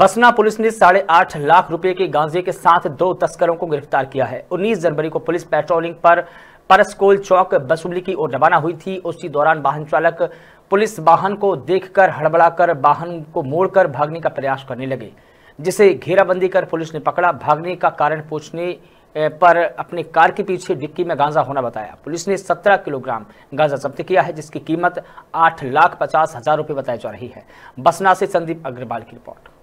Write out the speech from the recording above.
बसना police ने साढ़े आठ लाख रुपए के गांजे के साथ दो तस्करों को गिरफ्तार किया है 19 जनवरी को पुलिस पेट्रोलिंग पर परसकोल चौक बसुली की ओर रवाना हुई थी उसी दौरान वाहन चालक पुलिस वाहन को देखकर हड़बड़ाकर वाहन को मोड़कर भागने का प्रयास करने लगे जिसे घेराबंदी कर पुलिस ने पकड़ा भागने का कारण पूछने पर अपने कार के पीछे डिक्की में गांजा होना बताया पुलिस ने 17 किलोग्राम गांजा जब्त किया है जिसकी कीमत आठ लाख पचास हजार रुपये बताई जा रही है बसना से संदीप अग्रवाल की रिपोर्ट